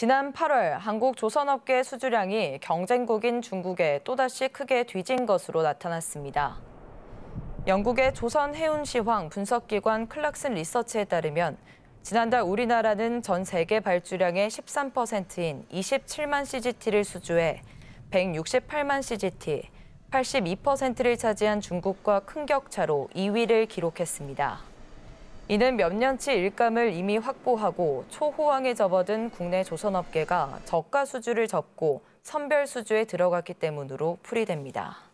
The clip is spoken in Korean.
지난 8월 한국 조선업계 수주량이 경쟁국인 중국에 또다시 크게 뒤진 것으로 나타났습니다. 영국의 조선 해운시황 분석기관 클락슨 리서치에 따르면 지난달 우리나라는 전 세계 발주량의 13%인 27만 CGT를 수주해 168만 CGT, 82%를 차지한 중국과 큰 격차로 2위를 기록했습니다. 이는 몇 년치 일감을 이미 확보하고 초호황에 접어든 국내 조선업계가 저가 수주를 접고 선별 수주에 들어갔기 때문으로 풀이됩니다.